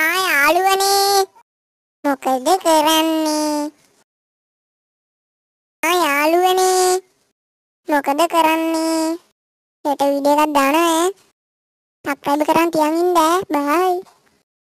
ආය යාළුවනේ මොකද කරන්නේ ආය යාළුවනේ මොකද කරන්නේ හෙට වීඩියෝ එකක් දානවා ඈ සබ්ස්ක්‍රයිබ් කරන් තියන් ඉන්න බයි